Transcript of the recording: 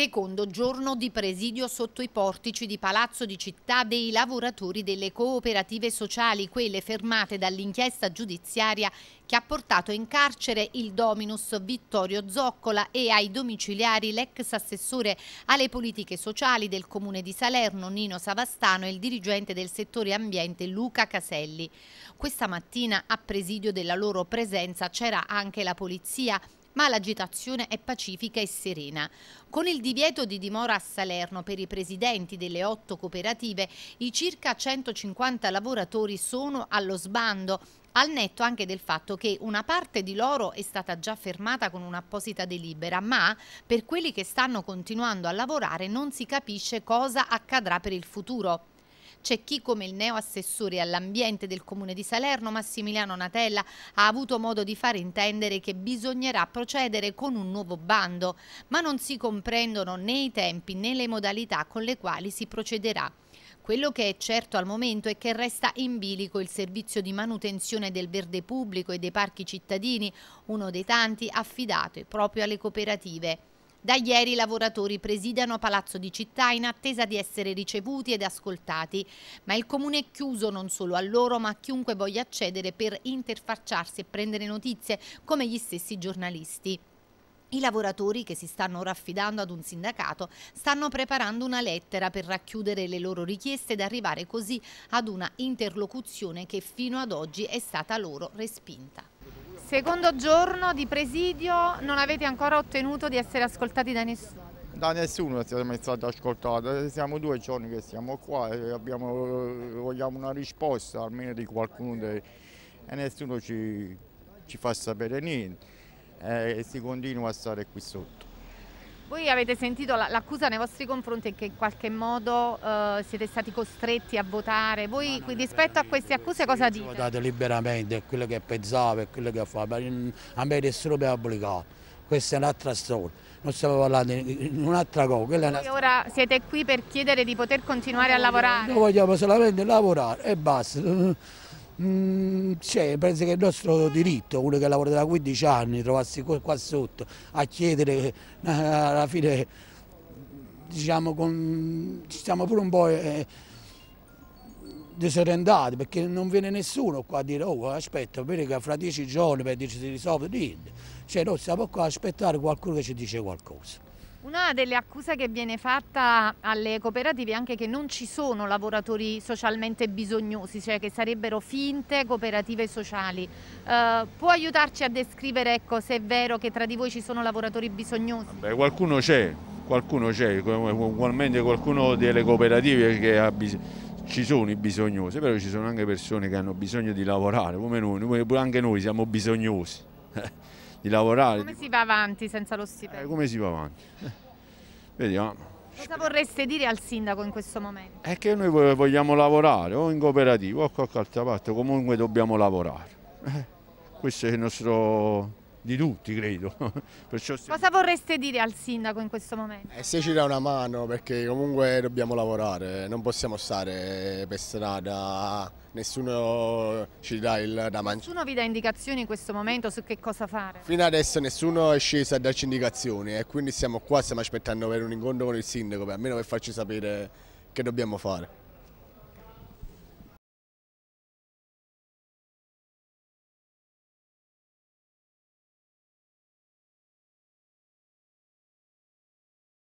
Secondo giorno di presidio sotto i portici di Palazzo di Città dei lavoratori delle cooperative sociali, quelle fermate dall'inchiesta giudiziaria che ha portato in carcere il dominus Vittorio Zoccola e ai domiciliari l'ex assessore alle politiche sociali del comune di Salerno Nino Savastano e il dirigente del settore ambiente Luca Caselli. Questa mattina a presidio della loro presenza c'era anche la polizia ma l'agitazione è pacifica e serena. Con il divieto di dimora a Salerno per i presidenti delle otto cooperative, i circa 150 lavoratori sono allo sbando, al netto anche del fatto che una parte di loro è stata già fermata con un'apposita delibera, ma per quelli che stanno continuando a lavorare non si capisce cosa accadrà per il futuro. C'è chi come il neo assessore all'ambiente del Comune di Salerno, Massimiliano Natella, ha avuto modo di far intendere che bisognerà procedere con un nuovo bando, ma non si comprendono né i tempi né le modalità con le quali si procederà. Quello che è certo al momento è che resta in bilico il servizio di manutenzione del verde pubblico e dei parchi cittadini, uno dei tanti affidato proprio alle cooperative. Da ieri i lavoratori presidiano Palazzo di Città in attesa di essere ricevuti ed ascoltati, ma il comune è chiuso non solo a loro ma a chiunque voglia accedere per interfacciarsi e prendere notizie come gli stessi giornalisti. I lavoratori che si stanno ora affidando ad un sindacato stanno preparando una lettera per racchiudere le loro richieste ed arrivare così ad una interlocuzione che fino ad oggi è stata loro respinta. Secondo giorno di presidio non avete ancora ottenuto di essere ascoltati da nessuno? Da nessuno siamo stati ascoltati, siamo due giorni che siamo qua e abbiamo, vogliamo una risposta almeno di qualcuno dei, e nessuno ci, ci fa sapere niente e eh, si continua a stare qui sotto. Voi avete sentito l'accusa nei vostri confronti che in qualche modo eh, siete stati costretti a votare. Voi qui, rispetto a queste accuse cosa dite? Ho votato liberamente, è quello che pensavo è quello che ho fatto. A me nessuno mi ha obbligato. Questa è un'altra storia. Non stiamo parlando di un'altra cosa. Una... Voi ora siete qui per chiedere di poter continuare a lavorare? Noi vogliamo solamente lavorare e basta. Mm, cioè, penso che è il nostro diritto, uno che lavora da 15 anni, trovarsi qua sotto a chiedere, eh, alla fine diciamo, con, siamo pure un po' eh, disorientati perché non viene nessuno qua a dire oh aspetta, vedi che fra 10 giorni per dirci si risolve, niente. Cioè noi stiamo qua a aspettare qualcuno che ci dice qualcosa. Una delle accuse che viene fatta alle cooperative è anche che non ci sono lavoratori socialmente bisognosi, cioè che sarebbero finte cooperative sociali. Eh, può aiutarci a descrivere ecco, se è vero che tra di voi ci sono lavoratori bisognosi? Beh, qualcuno c'è, qualcuno c'è, ugualmente qualcuno delle cooperative che ha bisogno ci sono i bisognosi, però ci sono anche persone che hanno bisogno di lavorare, come noi, anche noi siamo bisognosi. di lavorare. Come si va avanti senza lo stipendio? Eh, come si va avanti? vediamo. Ah. Cosa vorreste dire al sindaco in questo momento? È che noi vogliamo lavorare o in cooperativa o a qualche altra parte, comunque dobbiamo lavorare. Eh, questo è il nostro di tutti credo. Perciò Cosa vorreste dire al sindaco in questo momento? Eh, se ci dà una mano perché comunque dobbiamo lavorare, non possiamo stare per strada, nessuno ci dà il da mangiare. Nessuno vi dà indicazioni in questo momento su che cosa fare? Fino adesso nessuno è sceso a darci indicazioni e quindi siamo qua, stiamo aspettando per un incontro con il sindaco, per, almeno per farci sapere che dobbiamo fare.